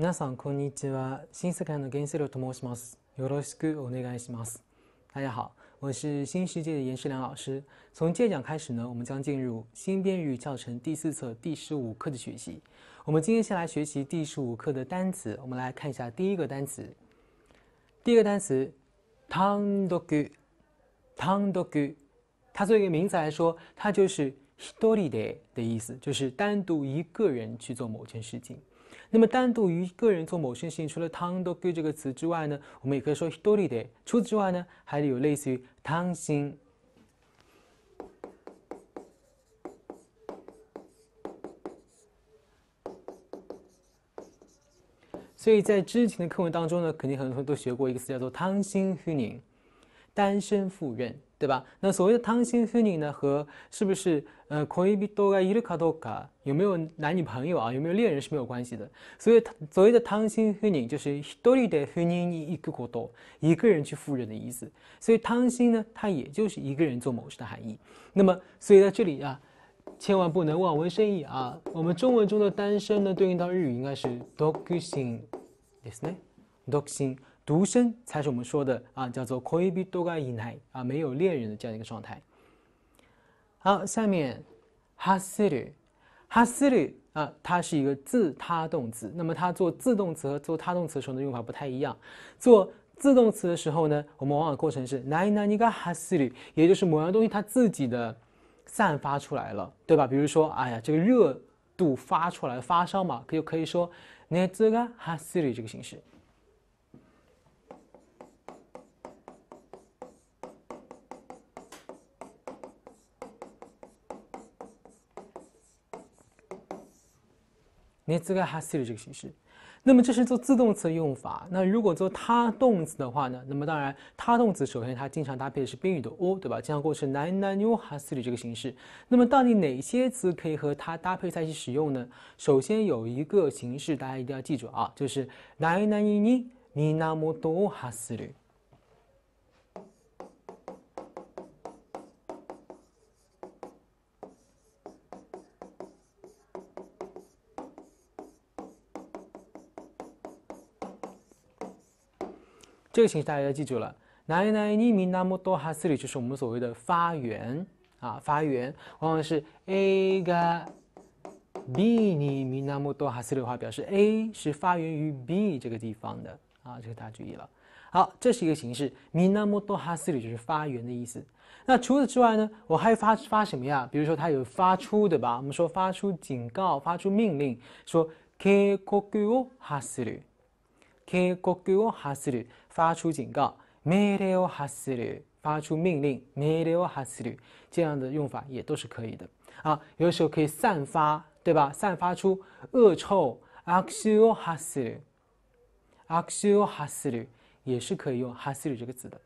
皆さんこんにちは。新世界の原子梁と申します。よろしくお願いします。大家好，我是新世界的严世良老师。从今讲开始呢，我们将进入新编日语教程第四册第十五课的学习。我们今天先来学习第十五课的单词。我们来看一下第一个单词。第一个单词 t a n d o k u t n d u 它作为一个名词来说，它就是“ひ d a で”的意思，就是单独一个人去做某件事情。那么单独一个人做某件事情，除了“汤都给”这个词之外呢，我们也可以说“ひとりで”。除此之外呢，还有类似于“汤心”。所以在之前的课文当中呢，肯定很多同学都学过一个词叫做“汤心苏宁”，单身赴任。对吧？那所谓的汤心妇女呢，和是不是呃，可比多盖伊鲁卡多盖有没有男女朋友啊？有没有恋人是没有关系的。所以，所谓的汤心妇女就是ひとり一个人去赴任的意思。所以，汤心呢，它也就是一个人做某事的含义。那么，所以在这里啊，千万不能望文生义啊。我们中文中的单身呢，对应到日语应该是独身ですね，独身。独身才是我们说的啊，叫做 koi bi doga inai 啊，没有恋人的这样一个状态。好，下面 hasiri hasiri 啊，它是一个自他动词。那么它做自动词和做他动词时候的用法不太一样。做自动词的时候呢，我们往往过程是 na ni ni ga hasiri，也就是某样东西它自己的散发出来了，对吧？比如说，哎呀，这个热度发出来，发烧嘛，可就可以说 ne ziga hasiri 这个形式。に次が発する这个形式，那么这是做自动词用法。那如果做他动词的话呢？那么当然，他动词首先它经常搭配的是宾语的を，对吧？经常构成ないないに発する这个形式。那么到底哪些词可以和它搭配在一起使用呢？首先有一个形式大家一定要记住啊，就是ないない你に那么多発する。这个形式大家要记住了。奈奈尼米那么多哈斯里就是我们所谓的发源啊，发源往往是 a 加 b 尼米那么多哈斯里的话，表示 a 是发源于 b 这个地方的啊。这个大家注意了。好，这是一个形式。尼那么多哈斯里就是发源的意思。那除此之外呢，我还发发什么呀？比如说它有发出对吧？我们说发出警告，发出命令，说 ke kokuo 哈斯里，ke kokuo 哈斯里。发出警告，medio hasilu；发出命令，medio hasilu。这样的用法也都是可以的。好，有时候可以散发，对吧？散发出恶臭，axio hasilu，axio hasilu 也是可以用 hasilu 这个词的。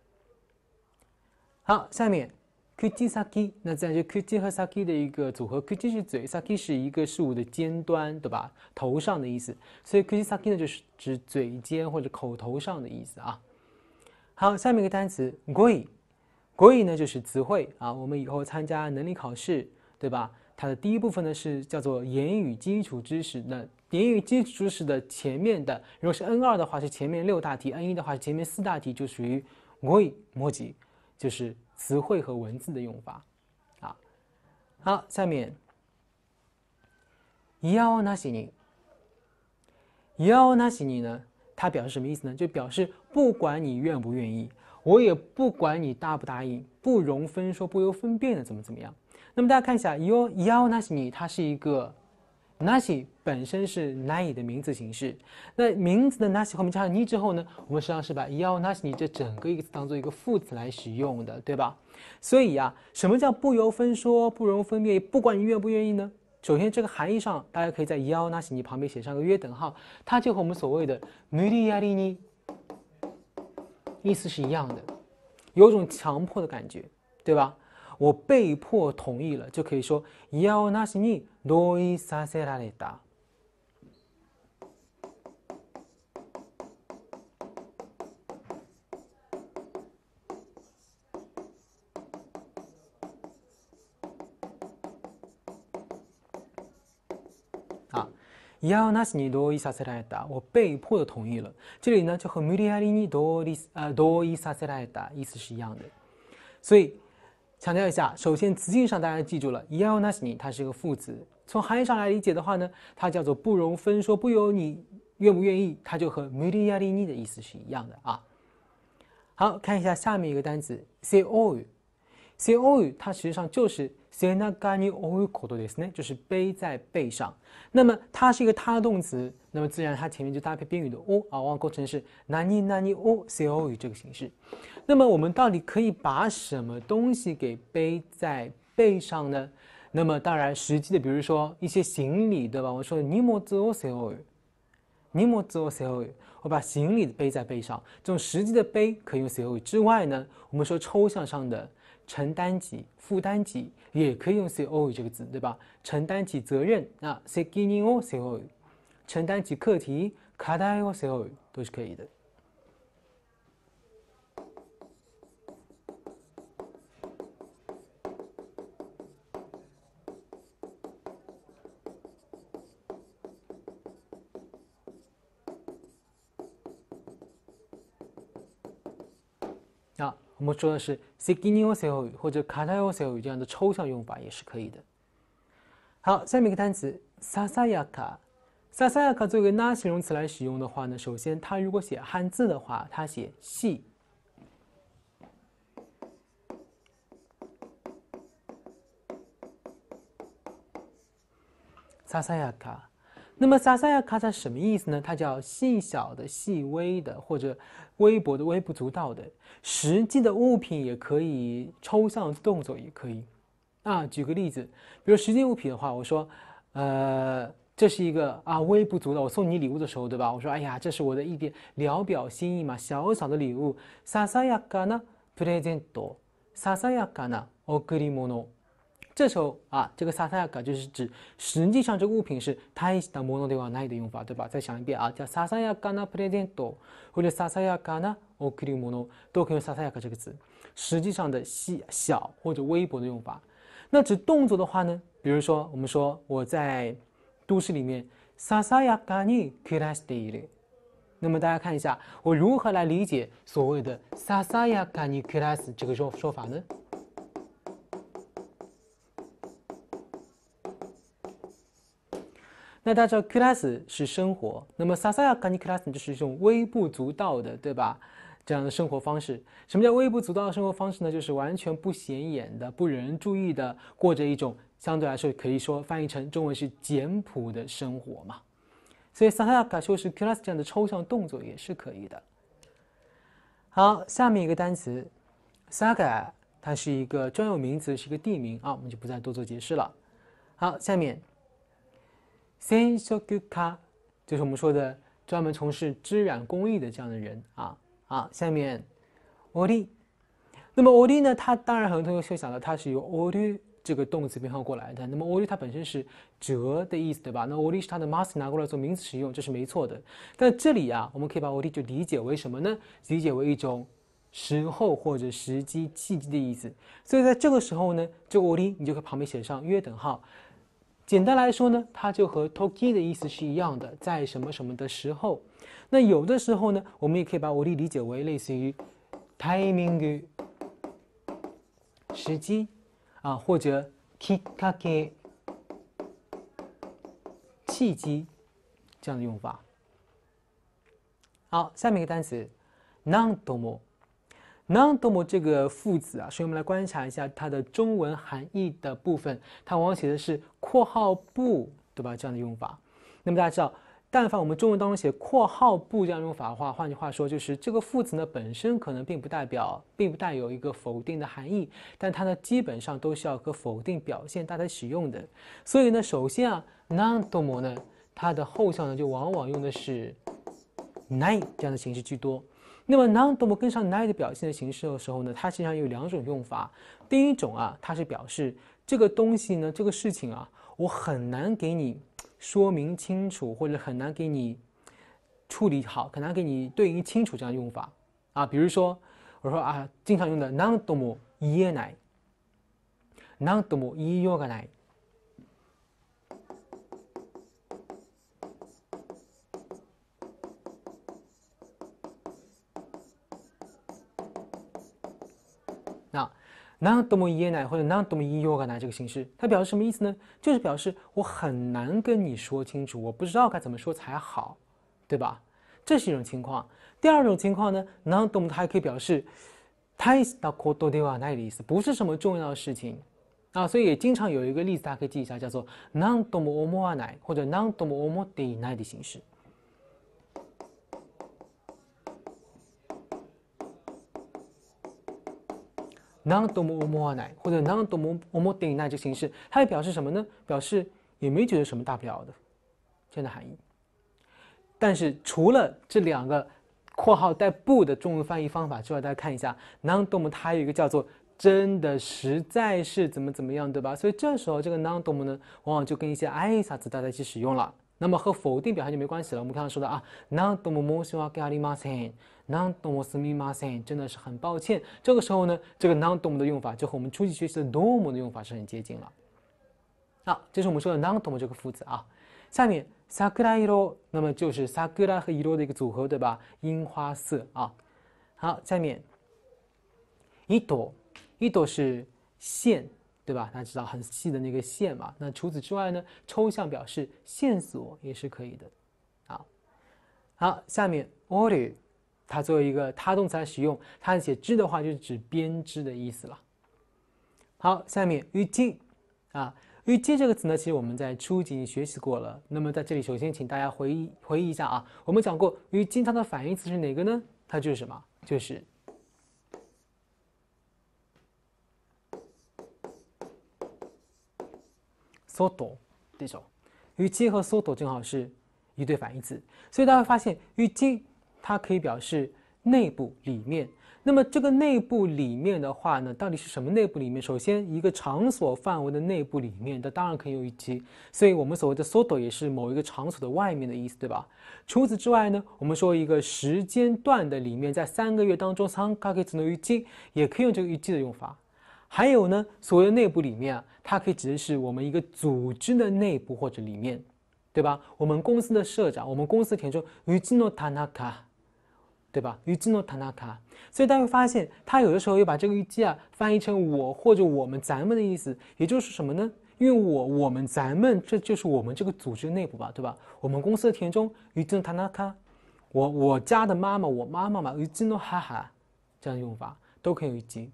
好，下面。kujisaki，那在这 kuji 和 saki 的一个组合，kuji 是嘴，saki 是一个事物的尖端，对吧？头上的意思，所以 kujisaki 呢就是指嘴尖或者口头上的意思啊。好，下面一个单词，guoyi，guoyi 呢就是词汇啊。我们以后参加能力考试，对吧？它的第一部分呢是叫做言语基础知识。那言语基础知识的前面的，如果是 N 二的话是前面六大题，N 一的话是前面四大题，就属于 guoyi 模辑，就是。词汇和文字的用法，啊，好，下面，yo n a s i n y y o n a s i n y 呢？它表示什么意思呢？就表示不管你愿不愿意，我也不管你答不答应，不容分说，不由分辨的，怎么怎么样？那么大家看一下，yo yo n a s i n y 它是一个。nasi 本身是难以的名词形式，那名词的 nasi 后面加上 ni 之后呢，我们实际上是把 yo nasi i 这整个一个词当做一个副词来使用的，对吧？所以啊，什么叫不由分说、不容分辨？不管你愿不愿意呢？首先，这个含义上，大家可以在 yo nasi i 旁边写上个约等号，它就和我们所谓的 m u r i y a n i 意思是一样的，有种强迫的感觉，对吧？我被迫同意了，就可以说 “yo nasini doisase laida”。啊，“yo nasini doisase laida”，我被迫的同意了。这里呢，就和 “muriari ni dois” 啊 “doisase laida” 意思是一样的，所以。强调一下，首先词性上大家记住了，yōnashi ni 它是一个副词。从含义上来理解的话呢，它叫做不容分说，不由你愿不愿意，它就和 mudiyalini 的意思是一样的啊。好看一下下面一个单词，seōu，seōu 它实际上就是 se nagani o kodo e s 呢，就是背在背上。那么它是一个他动词，那么自然它前面就搭配宾语的 o 啊，构成是 nani nani o seōu 这个形式。那么我们到底可以把什么东西给背在背上呢？那么当然实际的，比如说一些行李，对吧？我说尼摩兹俄塞欧，尼摩兹俄欧，我把行李背在背上。这种实际的背可以用塞欧之外呢，我们说抽象上的承担起负担起，也可以用塞欧这个字，对吧？承担起责任，那塞基尼俄塞欧，承担起课题，卡达俄塞欧都是可以的。我们说的是 s i k i n i o s e o y 或者 “kataio s e o y 这样的抽象用法也是可以的。好，下面一个单词 “sasayaka”。sasayaka 作为拉形容词来使用的话呢，首先它如果写汉字的话，它写“细”。sasayaka。那么，sasa y a a 什么意思呢？它叫细小的、细微的，或者微薄的、微不足道的。实际的物品也可以，抽象动作也可以。啊，举个例子，比如实际物品的话，我说，呃，这是一个啊，微不足道。我送你礼物的时候，对吧？我说，哎呀，这是我的一点聊表心意嘛，小小的礼物。sasa y a レ a ン p r e s e n t o s a s a y a a o k i m o n o 这时候啊，这个萨萨亚卡就是指，实际上这个物品是太的もの对吧？ない的用法对吧？再想一遍啊，叫ササヤガナプレゼント或者ササヤガナオキリモノ都可以用ササヤカ这个词，实际上的细小或者微薄的用法。那指动作的话呢？比如说我们说我在都市里面ササヤガニクラスで、那么大家看一下我如何来理解所谓的ササヤガニクラス这个说说法呢？大家知道，class 是生活，那么 saaya k a n i class 就是一种微不足道的，对吧？这样的生活方式，什么叫微不足道的生活方式呢？就是完全不显眼的、不惹人注意的，过着一种相对来说可以说翻译成中文是简朴的生活嘛。所以 saaya g a 说是 class 这样的抽象动作也是可以的。好，下面一个单词 s a g a 它是一个专有名词，是一个地名啊，我们就不再多做解释了。好，下面。先说给他，就是我们说的专门从事织染工艺的这样的人啊啊！下面，オリ，那么オリ呢？它当然很多同学会想到它是由オリ这个动词变化过来的。那么オリ它本身是折的意思，对吧？那オリ是它的 m s s 拿过来做名词使用，这是没错的。但这里啊，我们可以把オリ就理解为什么呢？理解为一种时候或者时机契机的意思。所以在这个时候呢，这个オリ你就可以旁边写上约等号。简单来说呢，它就和 toki 的意思是一样的，在什么什么的时候。那有的时候呢，我们也可以把我的理解为类似于 timing 时机啊，或者 k i k a k け契机这样的用法。好，下面一个单词，non domo。non do mo 这个副词啊，所以我们来观察一下它的中文含义的部分，它往往写的是括号不，对吧？这样的用法。那么大家知道，但凡我们中文当中写括号不这样用法的话，换句话说就是这个副词呢本身可能并不代表，并不带有一个否定的含义，但它呢基本上都是要和否定表现搭配使用的。所以呢，首先啊，non do mo 呢，它的后项呢就往往用的是 n i ne 这样的形式居多。那么 n o 难动么跟上 n 难的表现的形式的时候呢，它实际上有两种用法。第一种啊，它是表示这个东西呢，这个事情啊，我很难给你说明清楚，或者很难给你处理好，很难给你对应清楚这样用法啊。比如说，我说啊，经常用的 noun 难懂么爷爷奶，难懂么爷爷奶奶。non d 言 m ない e 或者 non d o m o k 这个形式，它表示什么意思呢？就是表示我很难跟你说清楚，我不知道该怎么说才好，对吧？这是一种情况。第二种情况呢，non d o m 还可以表示，tai da kodo d 的意思，不是什么重要的事情啊。所以经常有一个例子，大家可以记一下，叫做 non domu o 或者 non domu omu 的形式。non domu omu na，或者 non domu o m o de na 这个形式，它也表示什么呢？表示也没觉得什么大不了的这样的含义。但是除了这两个括号带不的中文翻译方法之外，大家看一下 non domu，它还有一个叫做真的实在是怎么怎么样，对吧？所以这时候这个 non domu 呢，往往就跟一些哎啥子搭一起使用了。那么和否定表现就没关系了。我们刚才说的啊，non も o し o musu wa kari m a s e n n o 真的是很抱歉。这个时候呢，这个 non も o 的用法就和我们初级学习的多 o 的用法是很接近了。好，这是我们说的 non d 这个副词啊。下面 sa kura y r o 那么就是 sa kura 和 y r o 的一个组合，对吧？樱花色啊。好，下面一朵一朵是线。对吧？大家知道很细的那个线嘛？那除此之外呢？抽象表示线索也是可以的，啊。好，下面 order，它作为一个他动词来使用，它写织的话就是指编织的意思了。好，下面与金啊，与金这个词呢，其实我们在初级学习过了。那么在这里，首先请大家回忆回忆一下啊，我们讲过与金它的反义词是哪个呢？它就是什么？就是。soto 这种，虞姬和 soto 正好是一对反义词，所以大家会发现，虞姬它可以表示内部里面。那么这个内部里面的话呢，到底是什么内部里面？首先，一个场所范围的内部里面，它当然可以用虞姬，所以我们所谓的 soto 也是某一个场所的外面的意思，对吧？除此之外呢，我们说一个时间段的里面，在三个月当中，三个月只能与今，也可以用这个虞姬的用法。还有呢，所谓的内部里面，啊，它可以指的是我们一个组织的内部或者里面，对吧？我们公司的社长，我们公司的田中宇吉诺塔纳卡，对吧？宇吉诺塔纳卡，所以大家会发现，他有的时候又把这个宇吉啊翻译成我或者我们咱们的意思，也就是什么呢？因为我我们咱们这就是我们这个组织内部吧，对吧？我们公司的田中宇吉诺塔纳卡，我我家的妈妈我妈妈嘛宇吉诺哈哈，这样的用法都可以用一吉，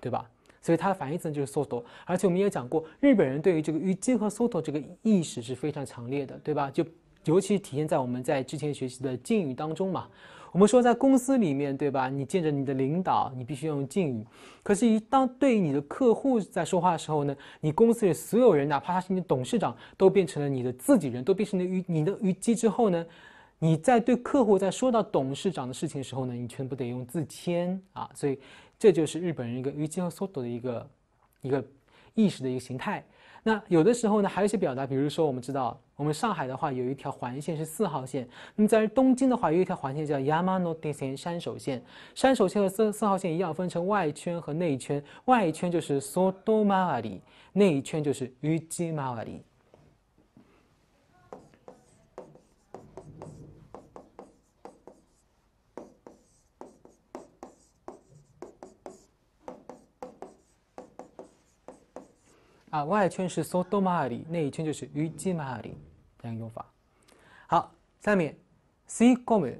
对吧？所以它的反义词就是 s o t o 而且我们也讲过，日本人对于这个“于谦”和 s o t o 这个意识是非常强烈的，对吧？就尤其体现在我们在之前学习的敬语当中嘛。我们说在公司里面，对吧？你见着你的领导，你必须要用敬语。可是，一当对你的客户在说话的时候呢，你公司里所有人，哪怕他是你的董事长，都变成了你的自己人，都变成了“于”你的“虞姬。之后呢，你在对客户在说到董事长的事情的时候呢，你全部得用自谦啊，所以。这就是日本人一个与近和 soto 的一个一个意识的一个形态。那有的时候呢，还有一些表达，比如说我们知道，我们上海的话有一条环线是四号线。那么在东京的话，有一条环线叫 Yamano e 山手线。山手线和四四号线一样，分成外圈和内圈。外圈就是 soto a w a r i 内一圈就是 m a w a r i 啊，外圈是 soto m a r i 内圈就是 u j i m a r i 这样用法。好，下面吸込む。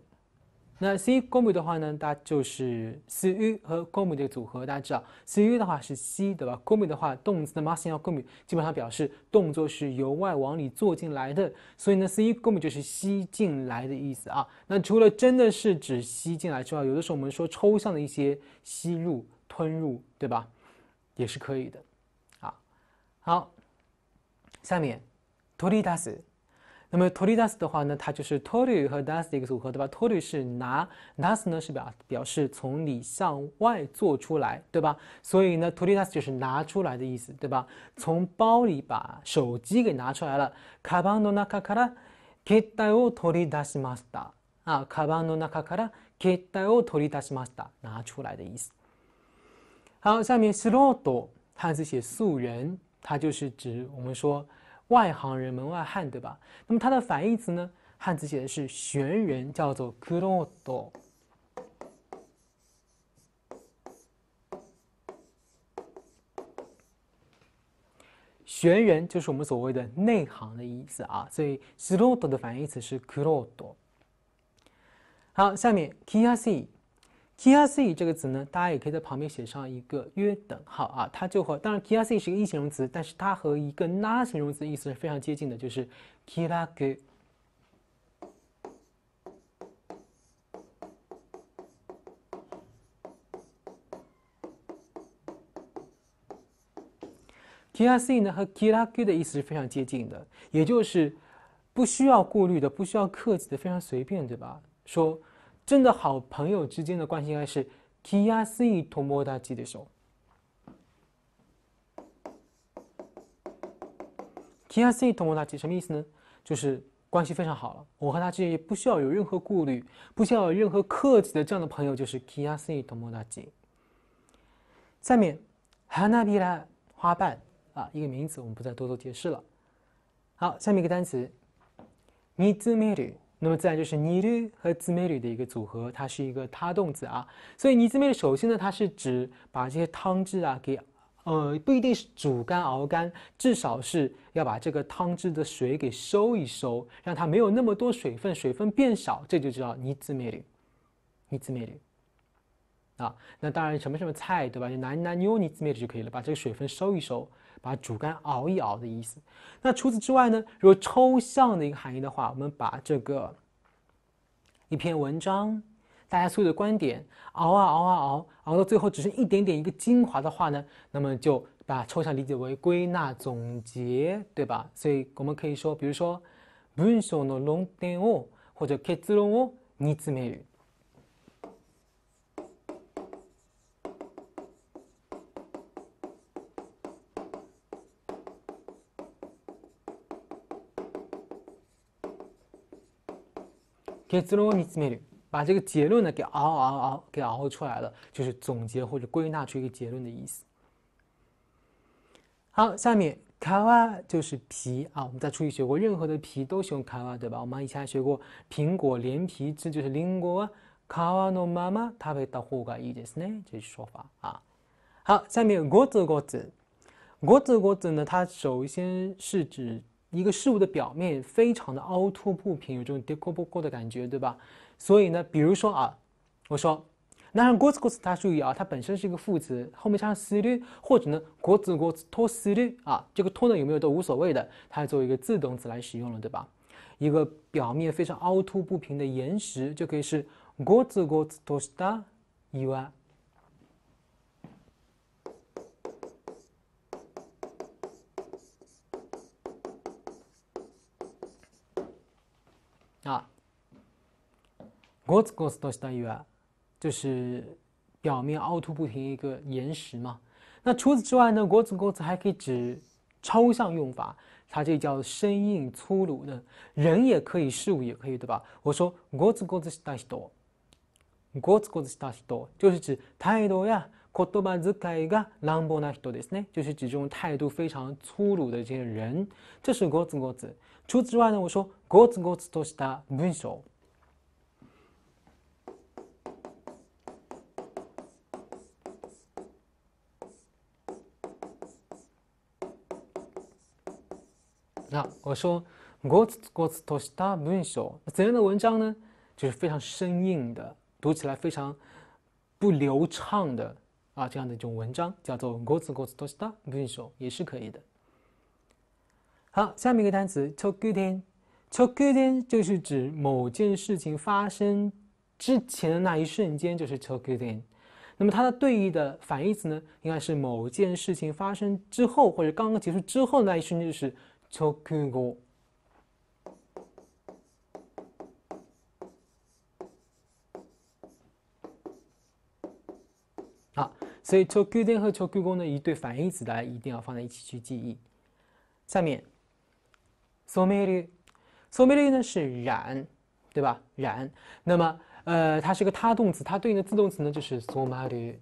那吸込む的话呢，它就是 u 和込む这的组合，大家知道，u 的话是吸对吧？込む的话，动词的 m マス g 要 m む，基本上表示动作是由外往里做进来的。所以呢，吸込む就是吸进来的意思啊。那除了真的是指吸进来之外，有的时候我们说抽象的一些吸入、吞入，对吧？也是可以的。好，下面取り出す。那么取り出す的话呢，它就是取り和出す一个组合，对吧？取り是拿，出す呢是表表示从里向外做出来，对吧？所以呢，取り出す就是拿出来的意思，对吧？从包里把手机给拿出来了。卡バンの中から携帯を取り出しました。啊，卡バンの中から携帯を取り出しました，拿出来的意思。好，下面スロット，汉字写素人。它就是指我们说外行人、门外汉，对吧？那么它的反义词呢？汉字写的是“玄人”，叫做 “crodo”。玄人就是我们所谓的内行的意思啊，所以 “crodo” 的反义词是 “crodo”。好，下面 “kiasi”。k R c 这个词呢，大家也可以在旁边写上一个约等号啊，它就和当然 k R c 是一个 e 形容词，但是它和一个拉形容词意思是非常接近的，就是 kira k。kia c 呢和 kira u 的意思是非常接近的，也就是不需要顾虑的，不需要客气的，非常随便，对吧？说。真的好朋友之间的关系应该是キアシとモダジの手。キアシとモダジ什么意思呢？就是关系非常好了，我和他之间也不需要有任何顾虑，不需要有任何客气的这样的朋友就是キアシとモダジ。下面ハナビラ花瓣啊，一个名词，我们不再多做解释了。好，下面一个单词ニ e メル。那么自然就是 niu 和 zimei 的一个组合，它是一个他动词啊。所以 ni zimei 首先呢，它是指把这些汤汁啊给，呃，不一定是煮干熬干，至少是要把这个汤汁的水给收一收，让它没有那么多水分，水分变少，这就叫 ni zimei ni zimei 啊。那当然什么什么菜对吧？就拿拿牛 ni zimei 就可以了，把这个水分收一收。把主干熬一熬的意思。那除此之外呢？如果抽象的一个含义的话，我们把这个一篇文章，大家所有的观点熬啊熬啊熬，熬到最后只剩一点点一个精华的话呢，那么就把抽象理解为归纳总结，对吧？所以我们可以说，比如说，文章的论点哦，或者结论哦，你怎么る。给自我迷思命令，把这个结论呢给熬熬熬给熬出来了，就是总结或者归纳出一个结论的意思。好，下面“カワ”就是皮啊，我们在初一学过，任何的皮都使用“カワ”，对吧？我们以前还学过苹果连皮，这就是“リンゴはカワのまま食べた方がいいですね”，这是说法啊。好，下面“ゴツゴツ”，“ゴツゴツ”呢，它首先是指。一个事物的表面非常的凹凸不平，有这种跌沟不沟的感觉，对吧？所以呢，比如说啊，我说，那上 g o t s k o s 大家注意啊，它本身是一个副词，后面加上斯 y 或者呢，gotskostos 斯啊，这个 to 呢有没有都无所谓的，它作为一个自动词来使用了，对吧？一个表面非常凹凸不平的岩石就可以是 g o o s t o s t a y 国字国字多西多意啊，就是表面凹凸不平一个岩石嘛。那除此之外呢，国字国字还可以指抽象用法，它这叫生硬粗鲁的。人也可以，事物也可以，对吧？我说国字国字多西多，国字国字多西多，就是指态度呀、口头语之类的难波人ですね，就是指这种态度非常粗鲁的这些人，这是国字国字。除此之外呢，我说国字国字多西多文章。那我说，gost gosto sta brusio 怎样的文章呢？就是非常生硬的，读起来非常不流畅的啊，这样的一种文章叫做 gost gosto sta brusio 也是可以的。好，下面一个单词，takudin，takudin 就是指某件事情发生之前的那一瞬间，就是 takudin。那么它的对应的反义词呢，应该是某件事情发生之后或者刚刚结束之后的那一瞬间，就是。直弓，好，所以直弓箭和直弓呢一对反义词，大家一定要放在一起去记忆。下面，索梅律，索梅律呢是染，对吧？染，那么呃，它是个他动词，它对应的自动词呢就是索马律。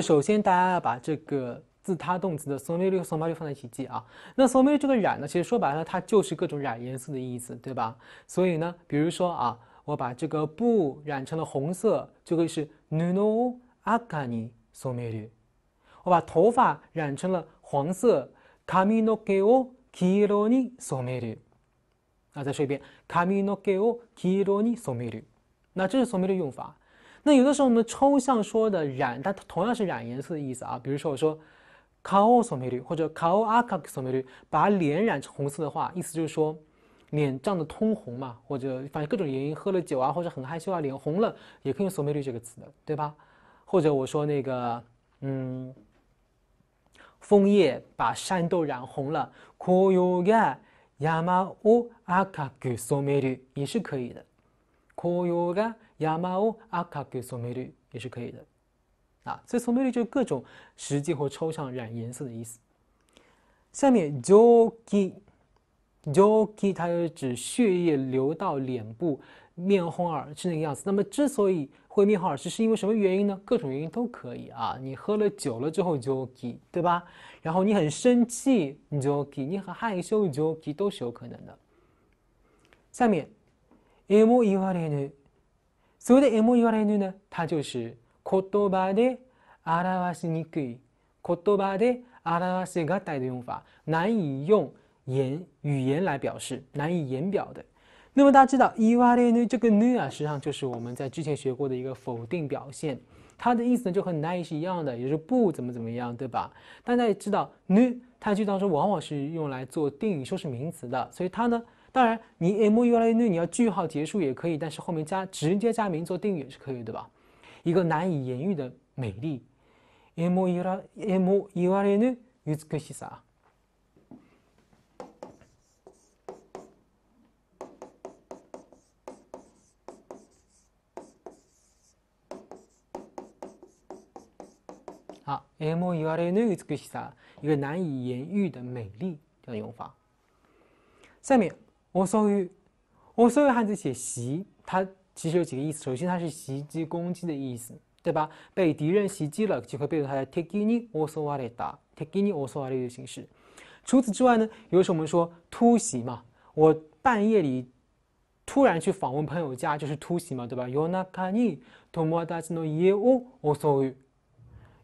首先，大家要把这个自他动词的 “so mei” 和 s o ma” 绿放在一起记啊。那 “so mei” 这个染呢，其实说白了，它就是各种染颜色的意思，对吧？所以呢，比如说啊，我把这个布染成了红色，就会是 “nuno akani so mei” 我把头发染成了黄色，“kami no keo kironi so mei” 绿。再说一遍，“kami no keo kironi so mei” 那这是 “so m i 绿的用法。那有的时候我们抽象说的染，它同样是染颜色的意思啊。比如说我说，卡 m 索梅绿或者卡奥阿卡 m 索梅绿，把脸染成红色的话，意思就是说脸涨得通红嘛，或者反正各种原因喝了酒啊，或者很害羞啊，脸红了也可以用索梅绿这个词的，对吧？或者我说那个，嗯，枫叶把山都染红了，コ a ガヤマを赤くソメル也是可以的，コヨガ。阿卡オ索美绿也是可以的啊，所以美绿就是各种实际或抽象染颜色的意思。下面ジョキジョ y 它是指血液流到脸部，面红耳赤那个样子。那么之所以会面红耳赤，是因为什么原因呢？各种原因都可以啊。你喝了酒了之后，j o k y 对吧？然后你很生气，j o k y 你很害羞，j o k y 都是有可能的。下面エモイワレネ所谓 e m o 用来呢，它就是“言语言来表示难以言表的。那么大家知道“いわねぬ”这个“ u 啊，实际上就是我们在之前学过的一个否定表现。它的意思呢，就和“な i 是一样的，也是不怎么怎么样，对吧？大家也知道“ nu 它就当中往往是用来做定语修饰名词的，所以它呢。当然，你 m u i r n 你要句号结束也可以，但是后面加直接加名做定语也是可以，对吧？一个难以言喻的美丽，m u i m u i r n u yuzukushisa。啊，m u i r u y u z u k u s h s a 一个难以言喻的美丽这样用法。下面。我所用，我所用汉字写袭，它其实有几个意思。首先，它是袭击、攻击的意思，对吧？被敌人袭击了，就会变成它的 teki ni osu wa de d t k i s a d 的形式。除此之外呢，有时候我们说突袭嘛，我半夜里突然去访问朋友家，就是突袭嘛，对吧 y o n 友達 a n を tomo d 友 s の no ie o o s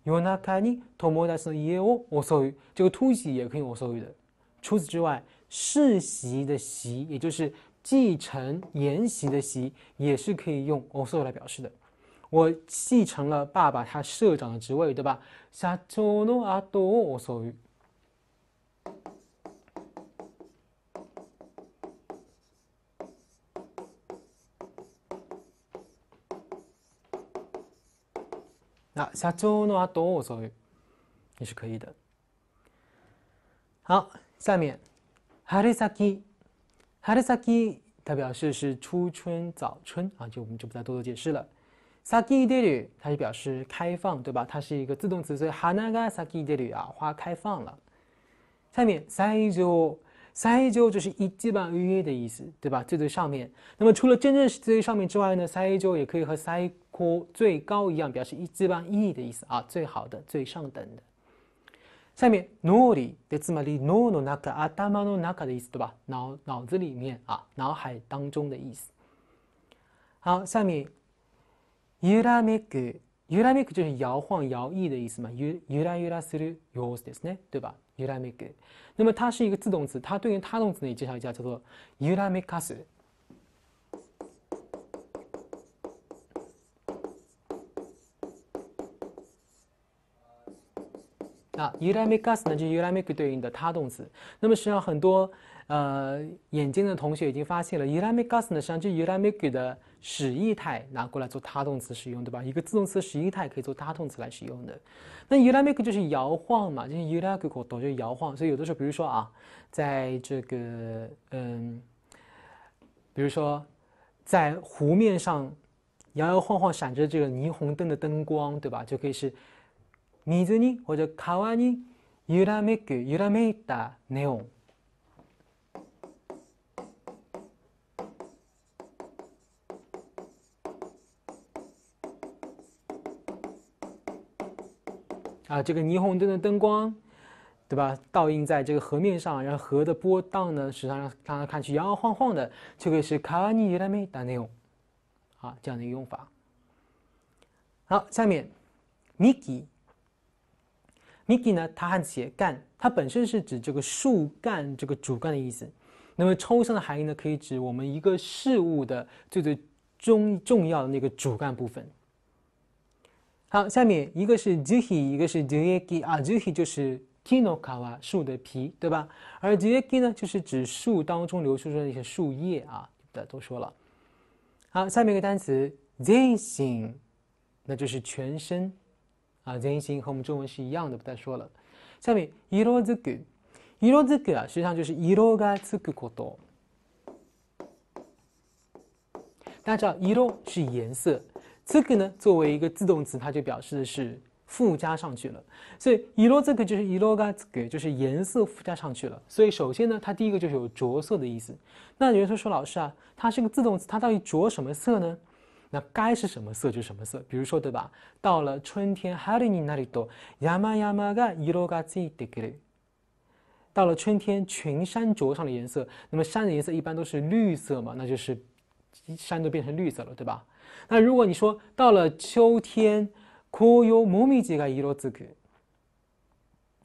yu n a n tomo d s n o s y 这个突袭也可以用 o s y 的。除此之外。世袭的“袭”也就是继承、沿袭的“袭”，也是可以用 a l s o 来表示的。我继承了爸爸他社长的职位，对吧？社长の後を o s 那社长の後を o s 也是可以的。好，下面。哈瑞萨基，哈瑞萨基，它表示是初春、早春啊，就我们就不再多多解释了。萨基德吕，它是表示开放，对吧？它是一个自动词，所以 hana ga saki de 啊，花开放了。下面 SAI 最 o 就是一枝预约的意思，对吧？最最上面。那么除了真正是最上面之外呢，最 o 也可以和最 o 最高一样，表示一枝半一的意思啊，最好的、最上等的。下面 nori まり脳の中、頭の no n o 的意思对吧？脑脑子里面啊，脑海当中的意思。好，下面 y u r a m らめ u r a m e k 就是摇晃摇曳的意思嘛 u r a y u r ですね，对吧 y u r a m e k 那么它是一个自动词，它对应他动词呢，介绍一下叫做 u r a m a 那 u r a m e g a s 呢，就是 u r a m e g k 对应的他动词。那么实际上很多呃，眼睛的同学已经发现了，u r a m e g a s 呢实际上就 u r a m e g k 的使意态拿过来做他动词使用，对吧？一个自动词使意态可以做他动词来使用的。那 u r a m e k 就是摇晃嘛，就是 u r a m i g k u 就摇晃。所以有的时候，比如说啊，在这个嗯，比如说在湖面上摇摇晃晃，闪着这个霓虹灯的灯光，对吧？就可以是。水に或者川に揺らめく、揺らめいたネオン啊，这个霓虹灯的灯光，对吧？倒映在这个河面上，然后河的波荡呢，实际上让它看去摇摇晃晃的，这个是川に尼らめいたネオン啊，这样的一个用法。好，下面 Miki m i k i 呢？它和“写干”，它本身是指这个树干、这个主干的意思。那么抽象的含义呢，可以指我们一个事物的最最重重要的那个主干部分。好，下面一个是 z u h i 一个是 z i y k i 啊，zuki 就是 kinokawa 树的皮，对吧？而 z i y k i 呢，就是指树当中流出来的那些树叶啊，不再多说了。好，下面一个单词 zenin，那就是全身。啊，原型和我们中文是一样的，不再说了。下面いろつくいろつく啊，实际上就是いろがつくこと。大家知道いろ是颜色，这个呢作为一个自动词，它就表示的是附加上去了。所以いろつく就是いろがつく，就是颜色附加上去了。所以首先呢，它第一个就是有着色的意思。那有人说说老师啊，它是个自动词，它到底着什么色呢？那该是什么色就什么色比如说对吧到了春天哈利尼纳里多亚麻亚麻噶一咯嘎叽得咯到了春天群山着上了颜色那么山的颜色一般都是绿色嘛那就是山都变成绿色了对吧那如果你说到了秋天 kouyoumomi 几个一咯吱咯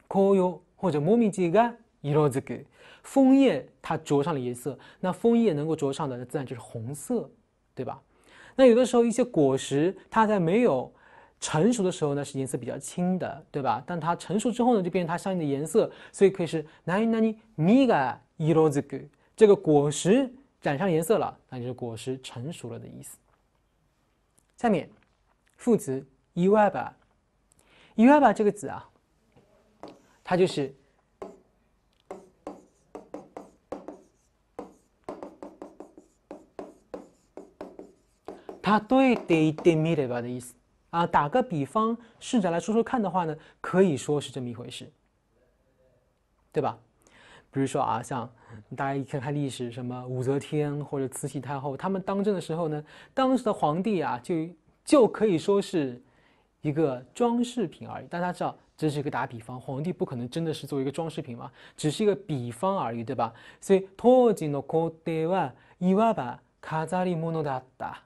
k o u y o 或者莫名几个一咯吱咯枫叶它着上了颜色那枫叶能够着上的那自然就是红色对吧那有的时候一些果实，它在没有成熟的时候呢，是颜色比较青的，对吧？但它成熟之后呢，就变成它相应的颜色，所以可以是奈奈尼米 n いろつく，这个果实染上颜色了，那就是果实成熟了的意思。下面副词以外吧，a 外吧这个词啊，它就是。他对得得米得吧的意思啊。打个比方，试着来说说看的话呢，可以说是这么一回事，对吧？比如说啊，像大家一看看历史，什么武则天或者慈禧太后，他们当政的时候呢，当时的皇帝啊，就就可以说是一个装饰品而已。大家知道，这是一个打比方，皇帝不可能真的是做一个装饰品嘛，只是一个比方而已，对吧？所以，当時の皇帝はいわば飾り物だった。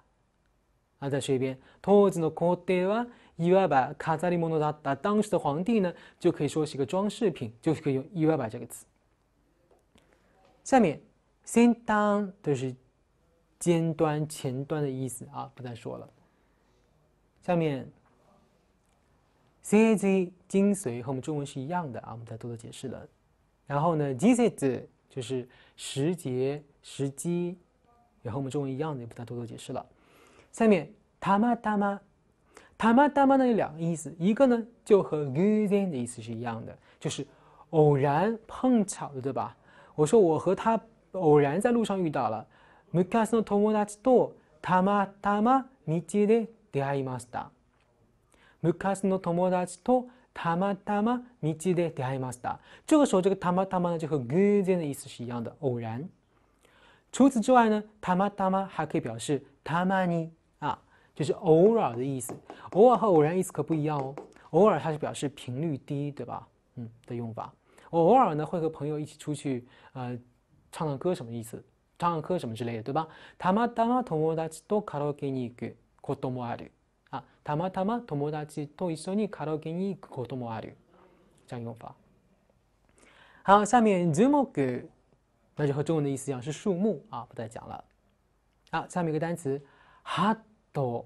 啊，再说一遍，兔子的口袋啊，意外白卡扎里莫诺达达，当时的皇帝呢，就可以说是一个装饰品，就是可以用意外白这个词。下面，sin 当就是尖端、前端的意思啊，不再说了。下面，caz 精髓和我们中文是一样的啊，我们再多多解释了。然后呢，季节就是时节、时机，也和我们中文一样的，也不再多多解释了。下面，たまたま，たまたま呢有两个意思，一个呢就和偶然的意思是一样的，就是偶然碰巧的，对吧？我说我和他偶然在路上遇到了。昔の友達とたまたま道で出会いました。昔の友達とたまたま道で出会いました。这个候，这个たまたま呢就和偶然的意思是一样的，偶然。除此之外呢，たまたま还可以表示他嘛你。就是偶尔的意思，偶尔和偶然意思可不一样哦。偶尔它是表示频率低，对吧？嗯，的用法。我偶尔呢，会和朋友一起出去，呃，唱唱歌，什么意思？唱唱歌什么之类的，对吧？たまたま友達とカラオケに行くこともある。啊，たまたま友達と一緒にカラオケに行くこともある。这样用法。好，下面树木，那就和中文的意思一样，是树木啊，不再讲了。好，下面一个单词，哈。多，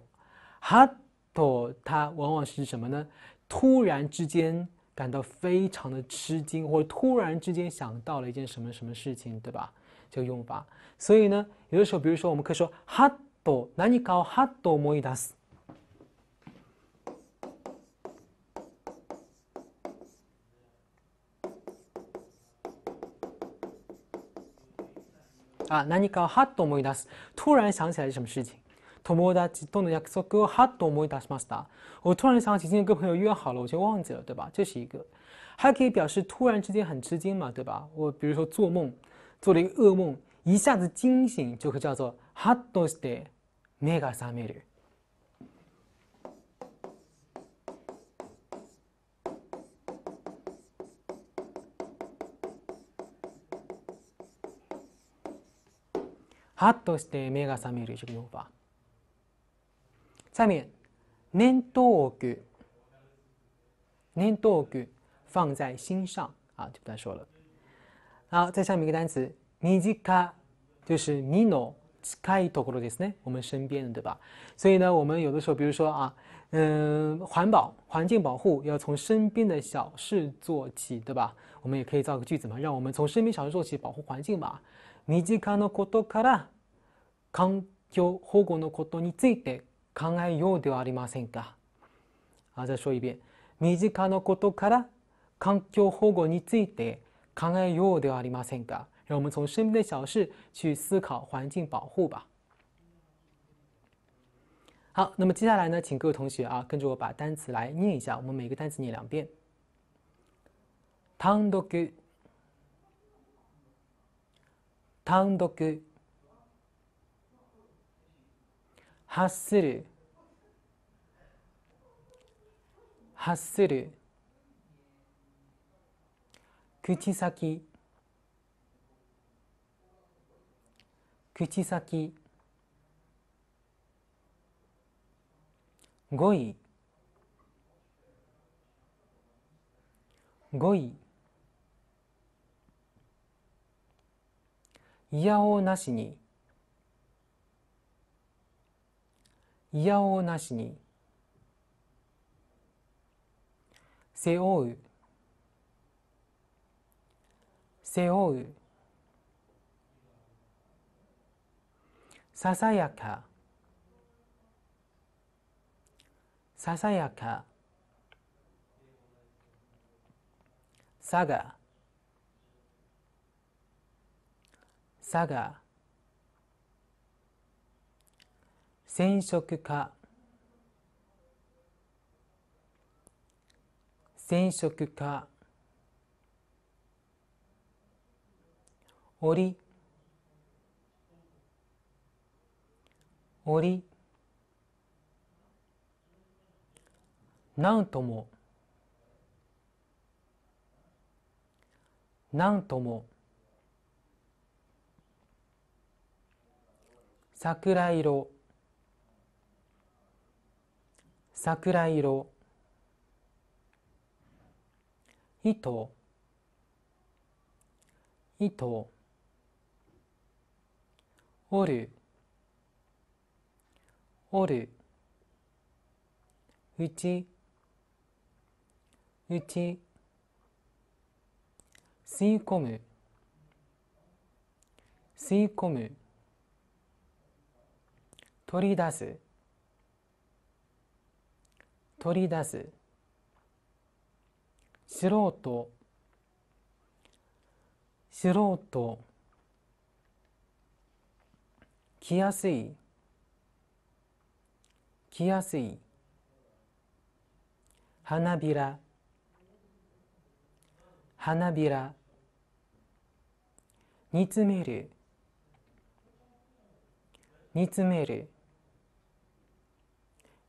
哈多，它往往是什么呢？突然之间感到非常的吃惊，或者突然之间想到了一件什么什么事情，对吧？这个用法。所以呢，有的时候，比如说，我们可以说哈多，那你搞哈多 d o m o 啊，那你搞哈多 d o m o 突然想起来什么事情？友達との約束をはっと思い出しました。我突然想起今天跟朋友约好了，我却忘记了，对吧？这是一个。还可以表示突然之间很吃惊嘛，对吧？我比如说做梦，做了一个噩梦，一下子惊醒，就可叫做はっとして目が覚める。ハッとして目が覚める用法。下面，念多句，念多句，放在心上啊，就不再说了。好，再下面一个单词，i ジ a 就是ミノ、カイトコロですね，我们身边的，对吧？所以呢，我们有的时候，比如说啊，嗯，环保、环境保护，要从身边的小事做起，对吧？我们也可以造个句子嘛，让我们从身边小事做起，保护环境嘛。ミジカのことから、環境保護のことについて。考えようではありませんかああい身近なことから環境保護について考えようではありませんか让我们从身边的小事去思考环境保护吧。好，那么接下来呢，请各位同学啊，跟着我把单词来念一下，我们每个单词念两遍。単独、単独。発する発する口先口先語彙語彙いやおうなしにいやおうなしに背負う背負うささやかささやかさが。佐賀染色化染色化織り折りなんともなんとも桜色桜色糸糸折る折る打ち打ち吸い込む吸い込む取り出す取り出す素人素人来やすい来やすい花びら花びら煮詰める煮詰める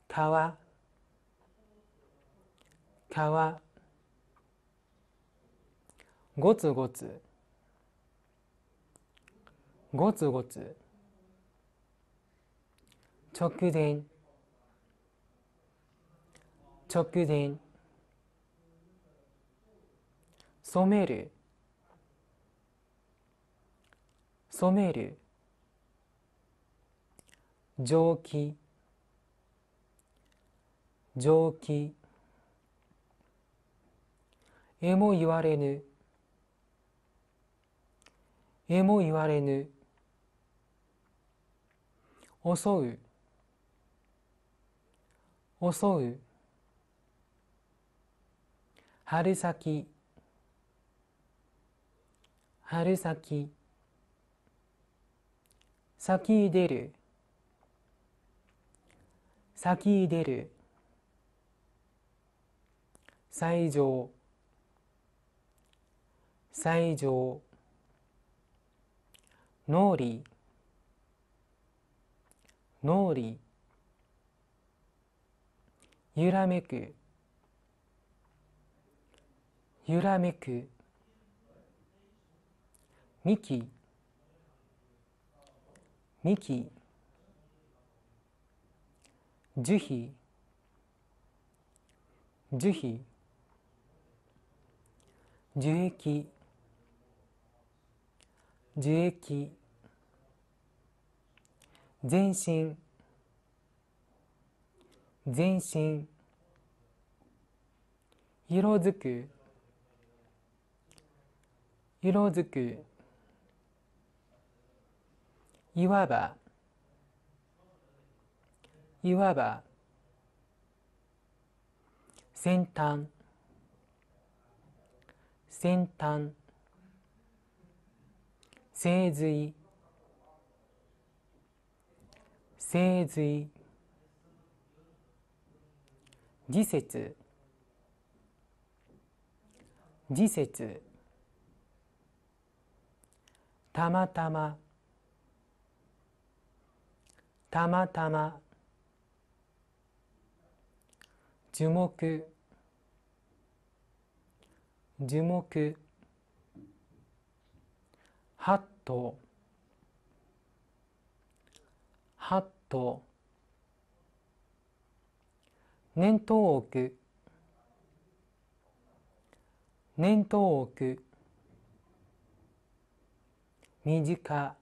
川はごつごつごつごつ直前直前染める染める蒸気蒸気えも言われぬえも言われぬ襲う襲う春先春先先出る先出る最上最上脳裏脳裏揺らめく揺らめく幹幹樹皮樹皮樹液樹液全身全身色づく色づくいわばいわば先端先端聖髄聖髄自説自説たまたまたまたま樹木樹木哈多，哈多，ッ多年頭多年頭奥、短い、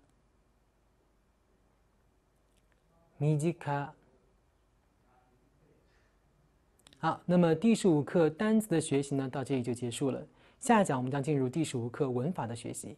短い。好，那么第十五课单词的学习呢，到这里就结束了。下一讲我们将进入第十五课文法的学习。